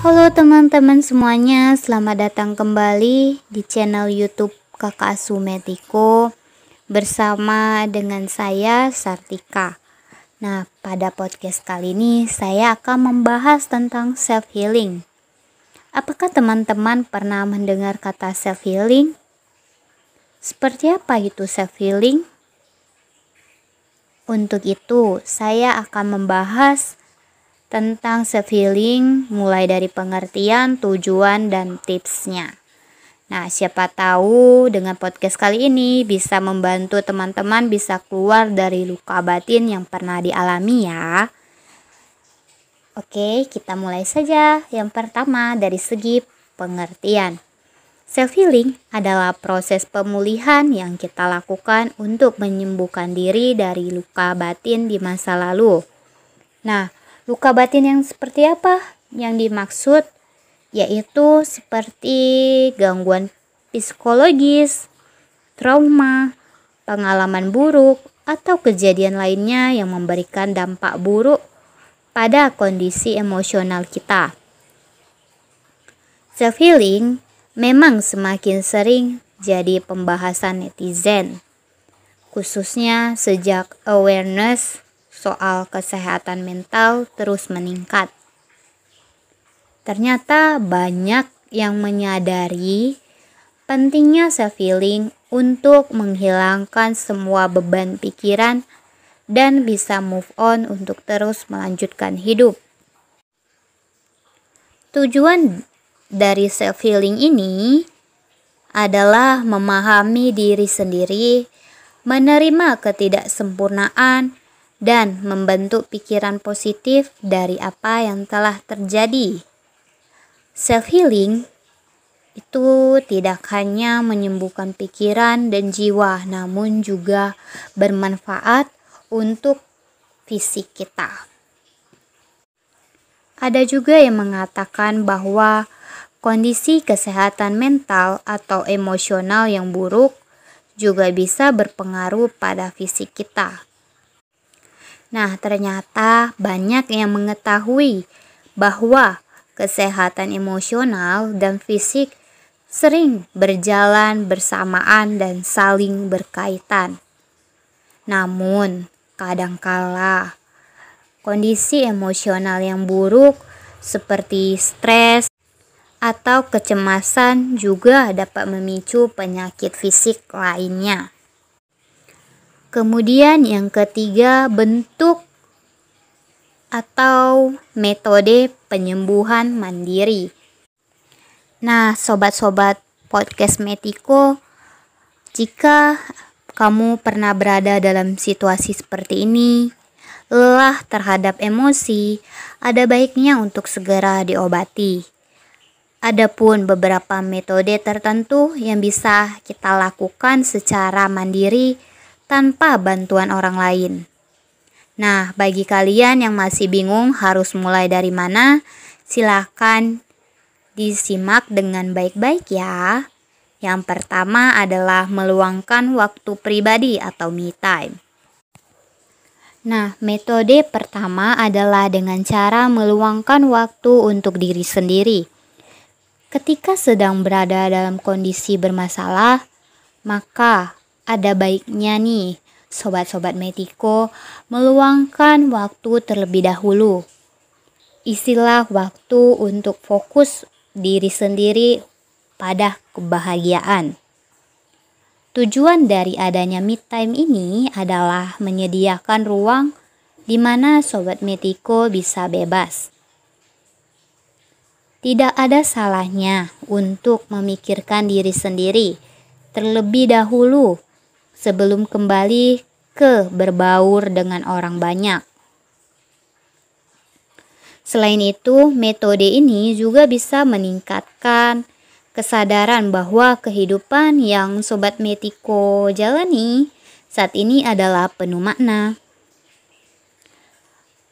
Halo teman-teman semuanya, selamat datang kembali di channel YouTube Kakak Sumetiko bersama dengan saya Sartika. Nah, pada podcast kali ini saya akan membahas tentang self healing. Apakah teman-teman pernah mendengar kata self healing? Seperti apa itu self healing? Untuk itu, saya akan membahas tentang self healing mulai dari pengertian, tujuan dan tipsnya. Nah, siapa tahu dengan podcast kali ini bisa membantu teman-teman bisa keluar dari luka batin yang pernah dialami ya. Oke, kita mulai saja. Yang pertama dari segi pengertian. Self healing adalah proses pemulihan yang kita lakukan untuk menyembuhkan diri dari luka batin di masa lalu. Nah, Luka batin yang seperti apa yang dimaksud? Yaitu seperti gangguan psikologis, trauma, pengalaman buruk, atau kejadian lainnya yang memberikan dampak buruk pada kondisi emosional kita. Self healing memang semakin sering jadi pembahasan netizen, khususnya sejak awareness soal kesehatan mental terus meningkat. Ternyata banyak yang menyadari pentingnya self-healing untuk menghilangkan semua beban pikiran dan bisa move on untuk terus melanjutkan hidup. Tujuan dari self-healing ini adalah memahami diri sendiri, menerima ketidaksempurnaan, dan membentuk pikiran positif dari apa yang telah terjadi. Self healing itu tidak hanya menyembuhkan pikiran dan jiwa, namun juga bermanfaat untuk fisik kita. Ada juga yang mengatakan bahwa kondisi kesehatan mental atau emosional yang buruk juga bisa berpengaruh pada fisik kita. Nah, ternyata banyak yang mengetahui bahwa kesehatan emosional dan fisik sering berjalan bersamaan dan saling berkaitan. Namun, kadangkala kondisi emosional yang buruk seperti stres atau kecemasan juga dapat memicu penyakit fisik lainnya. Kemudian yang ketiga bentuk atau metode penyembuhan mandiri. Nah, sobat-sobat podcast Metiko, jika kamu pernah berada dalam situasi seperti ini, lelah terhadap emosi, ada baiknya untuk segera diobati. Adapun beberapa metode tertentu yang bisa kita lakukan secara mandiri tanpa bantuan orang lain. Nah, bagi kalian yang masih bingung harus mulai dari mana, silahkan disimak dengan baik-baik ya. Yang pertama adalah meluangkan waktu pribadi atau me time. Nah, metode pertama adalah dengan cara meluangkan waktu untuk diri sendiri. Ketika sedang berada dalam kondisi bermasalah, maka ada baiknya nih, sobat-sobat Metiko meluangkan waktu terlebih dahulu. Istilah waktu untuk fokus diri sendiri pada kebahagiaan. Tujuan dari adanya mid time ini adalah menyediakan ruang di mana sobat Metiko bisa bebas. Tidak ada salahnya untuk memikirkan diri sendiri terlebih dahulu sebelum kembali ke berbaur dengan orang banyak. Selain itu, metode ini juga bisa meningkatkan kesadaran bahwa kehidupan yang sobat Metiko jalani saat ini adalah penuh makna.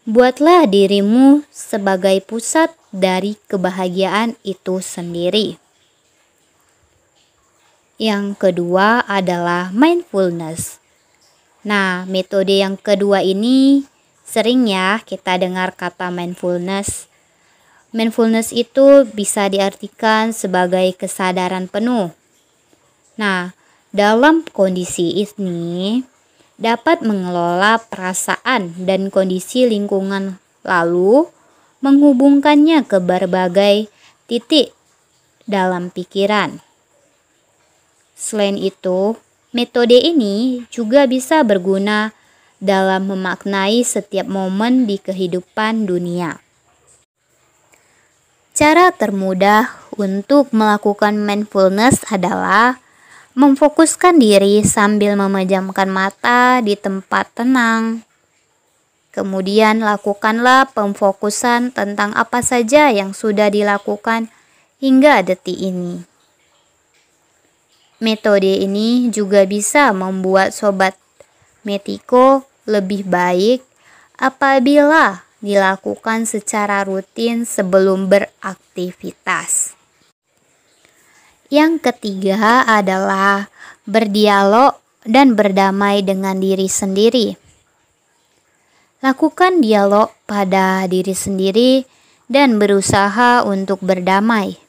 Buatlah dirimu sebagai pusat dari kebahagiaan itu sendiri. Yang kedua adalah mindfulness. Nah, metode yang kedua ini sering ya kita dengar kata mindfulness. Mindfulness itu bisa diartikan sebagai kesadaran penuh. Nah, dalam kondisi ini dapat mengelola perasaan dan kondisi lingkungan lalu menghubungkannya ke berbagai titik dalam pikiran. Selain itu, metode ini juga bisa berguna dalam memaknai setiap momen di kehidupan dunia. Cara termudah untuk melakukan mindfulness adalah memfokuskan diri sambil memejamkan mata di tempat tenang. Kemudian lakukanlah pemfokusan tentang apa saja yang sudah dilakukan hingga detik ini. Metode ini juga bisa membuat sobat Metiko lebih baik apabila dilakukan secara rutin sebelum beraktivitas. Yang ketiga adalah berdialog dan berdamai dengan diri sendiri. Lakukan dialog pada diri sendiri dan berusaha untuk berdamai.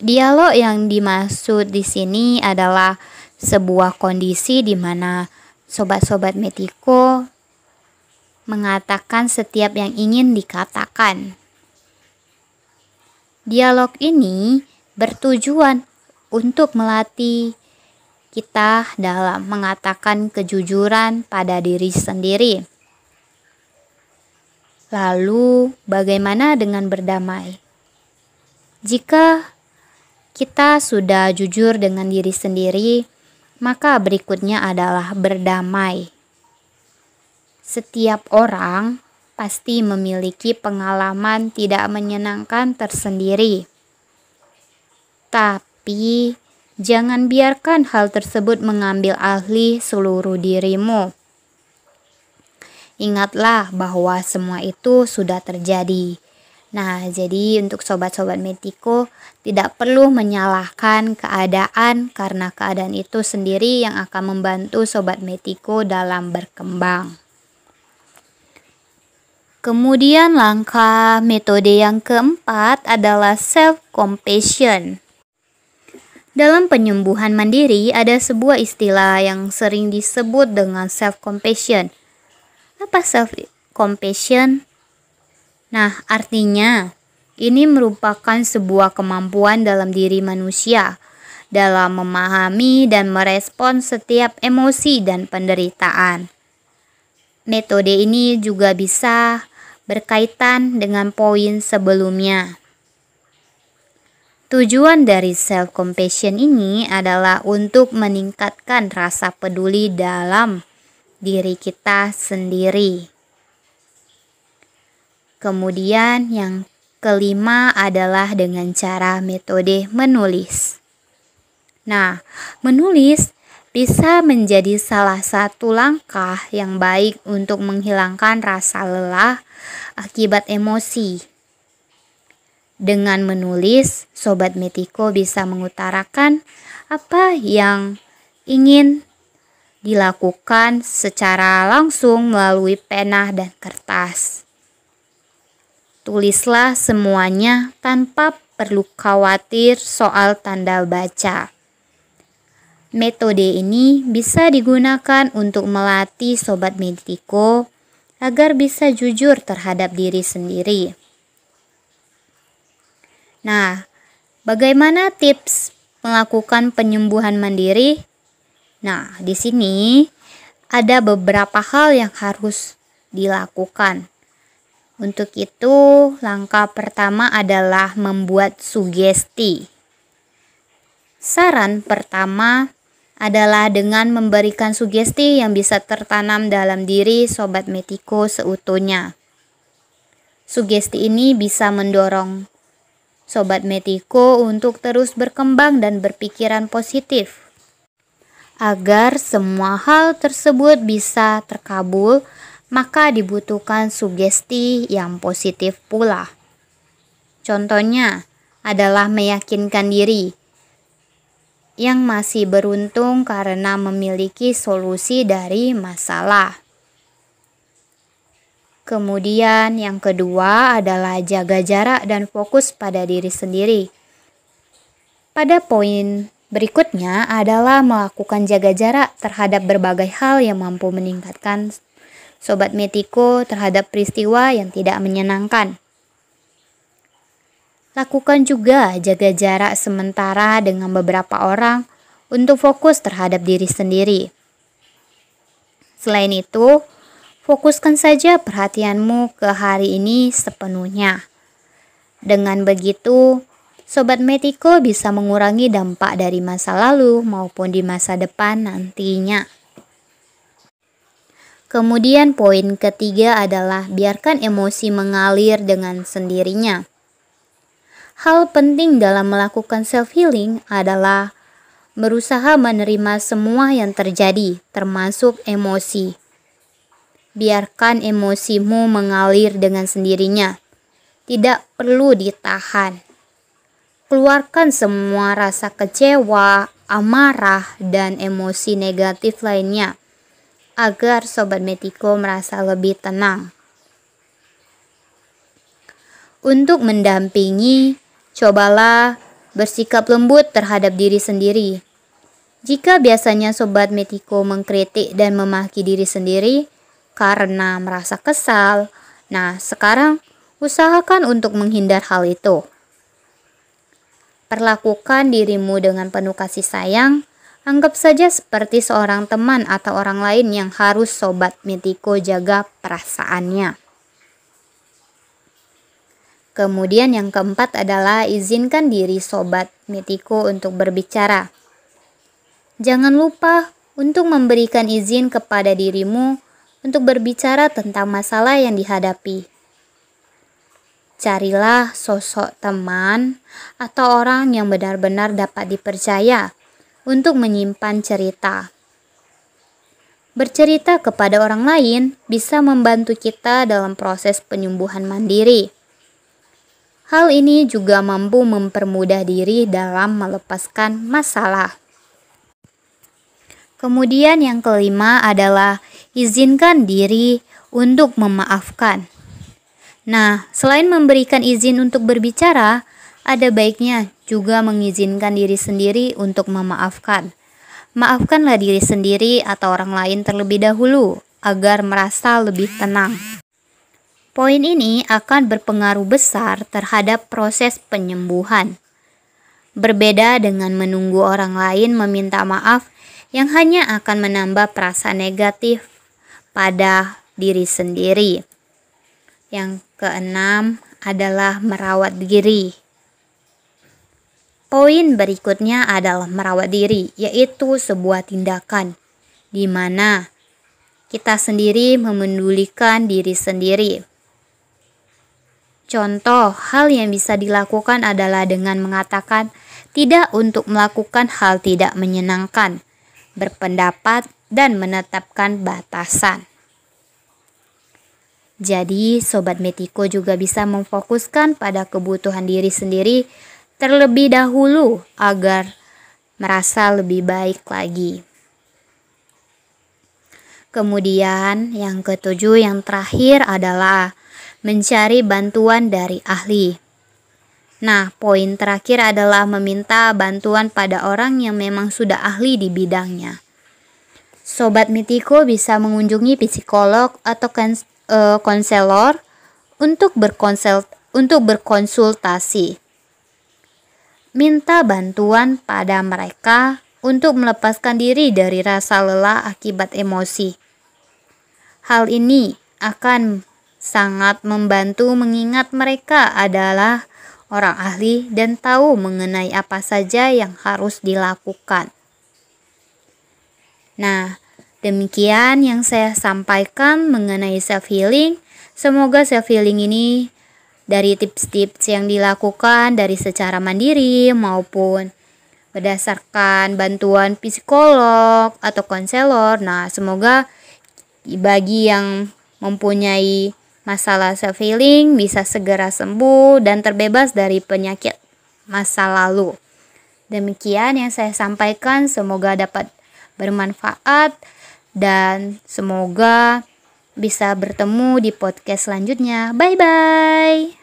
Dialog yang dimaksud di sini adalah sebuah kondisi di mana sobat-sobat Metiko mengatakan setiap yang ingin dikatakan. Dialog ini bertujuan untuk melatih kita dalam mengatakan kejujuran pada diri sendiri. Lalu, bagaimana dengan berdamai? Jika kita sudah jujur dengan diri sendiri, maka berikutnya adalah berdamai. Setiap orang pasti memiliki pengalaman tidak menyenangkan tersendiri, tapi jangan biarkan hal tersebut mengambil alih seluruh dirimu. Ingatlah bahwa semua itu sudah terjadi Nah, jadi untuk sobat-sobat Metiko tidak perlu menyalahkan keadaan karena keadaan itu sendiri yang akan membantu sobat Metiko dalam berkembang. Kemudian langkah metode yang keempat adalah self compassion. Dalam penyembuhan mandiri ada sebuah istilah yang sering disebut dengan self compassion. Apa self compassion? Nah, artinya ini merupakan sebuah kemampuan dalam diri manusia dalam memahami dan merespon setiap emosi dan penderitaan. Metode ini juga bisa berkaitan dengan poin sebelumnya. Tujuan dari self-compassion ini adalah untuk meningkatkan rasa peduli dalam diri kita sendiri. Kemudian yang kelima adalah dengan cara metode menulis. Nah, menulis bisa menjadi salah satu langkah yang baik untuk menghilangkan rasa lelah akibat emosi. Dengan menulis, sobat Metiko bisa mengutarakan apa yang ingin dilakukan secara langsung melalui pena dan kertas tulislah semuanya tanpa perlu khawatir soal tanda baca. Metode ini bisa digunakan untuk melatih sobat meditiko agar bisa jujur terhadap diri sendiri. Nah, bagaimana tips melakukan penyembuhan mandiri? Nah, di sini ada beberapa hal yang harus dilakukan. Untuk itu, langkah pertama adalah membuat sugesti. Saran pertama adalah dengan memberikan sugesti yang bisa tertanam dalam diri sobat metiko seutuhnya. Sugesti ini bisa mendorong sobat metiko untuk terus berkembang dan berpikiran positif agar semua hal tersebut bisa terkabul maka dibutuhkan sugesti yang positif pula. Contohnya adalah meyakinkan diri yang masih beruntung karena memiliki solusi dari masalah. Kemudian, yang kedua adalah jaga jarak dan fokus pada diri sendiri. Pada poin berikutnya adalah melakukan jaga jarak terhadap berbagai hal yang mampu meningkatkan Sobat Metiko terhadap peristiwa yang tidak menyenangkan. Lakukan juga jaga jarak sementara dengan beberapa orang untuk fokus terhadap diri sendiri. Selain itu, fokuskan saja perhatianmu ke hari ini sepenuhnya. Dengan begitu, Sobat Metiko bisa mengurangi dampak dari masa lalu maupun di masa depan nantinya. Kemudian poin ketiga adalah biarkan emosi mengalir dengan sendirinya. Hal penting dalam melakukan self healing adalah berusaha menerima semua yang terjadi, termasuk emosi. Biarkan emosimu mengalir dengan sendirinya. Tidak perlu ditahan. Keluarkan semua rasa kecewa, amarah, dan emosi negatif lainnya agar Sobat Metiko merasa lebih tenang. Untuk mendampingi, cobalah bersikap lembut terhadap diri sendiri. Jika biasanya Sobat Metiko mengkritik dan memaki diri sendiri karena merasa kesal, nah sekarang usahakan untuk menghindar hal itu. Perlakukan dirimu dengan penuh kasih sayang Anggap saja seperti seorang teman atau orang lain yang harus sobat Mitiko jaga perasaannya. Kemudian yang keempat adalah izinkan diri sobat Mitiko untuk berbicara. Jangan lupa untuk memberikan izin kepada dirimu untuk berbicara tentang masalah yang dihadapi. Carilah sosok teman atau orang yang benar-benar dapat dipercaya untuk menyimpan cerita. Bercerita kepada orang lain bisa membantu kita dalam proses penyembuhan mandiri. Hal ini juga mampu mempermudah diri dalam melepaskan masalah. Kemudian, yang kelima adalah izinkan diri untuk memaafkan. Nah, selain memberikan izin untuk berbicara, ada baiknya juga mengizinkan diri sendiri untuk memaafkan. Maafkanlah diri sendiri atau orang lain terlebih dahulu agar merasa lebih tenang. Poin ini akan berpengaruh besar terhadap proses penyembuhan. Berbeda dengan menunggu orang lain meminta maaf yang hanya akan menambah perasaan negatif pada diri sendiri. Yang keenam adalah merawat diri. Poin berikutnya adalah merawat diri, yaitu sebuah tindakan di mana kita sendiri memedulikan diri sendiri. Contoh hal yang bisa dilakukan adalah dengan mengatakan tidak untuk melakukan hal tidak menyenangkan, berpendapat, dan menetapkan batasan. Jadi, sobat Metiko juga bisa memfokuskan pada kebutuhan diri sendiri terlebih dahulu agar merasa lebih baik lagi. Kemudian, yang ketujuh, yang terakhir adalah mencari bantuan dari ahli. Nah, poin terakhir adalah meminta bantuan pada orang yang memang sudah ahli di bidangnya. Sobat Mitiko bisa mengunjungi psikolog atau eh, konselor untuk berkonsultasi minta bantuan pada mereka untuk melepaskan diri dari rasa lelah akibat emosi. Hal ini akan sangat membantu mengingat mereka adalah orang ahli dan tahu mengenai apa saja yang harus dilakukan. Nah, demikian yang saya sampaikan mengenai self healing. Semoga self healing ini dari tips-tips yang dilakukan dari secara mandiri maupun berdasarkan bantuan psikolog atau konselor. Nah, semoga bagi yang mempunyai masalah self healing bisa segera sembuh dan terbebas dari penyakit masa lalu. Demikian yang saya sampaikan, semoga dapat bermanfaat dan semoga bisa bertemu di podcast selanjutnya. Bye bye.